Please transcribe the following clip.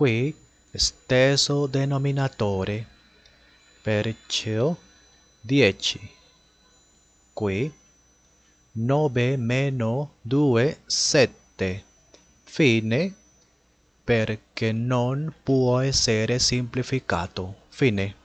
qui stesso denominatore, perciò 10. Qui 9 meno 2 7. Fine perché non può essere semplificato. Fine.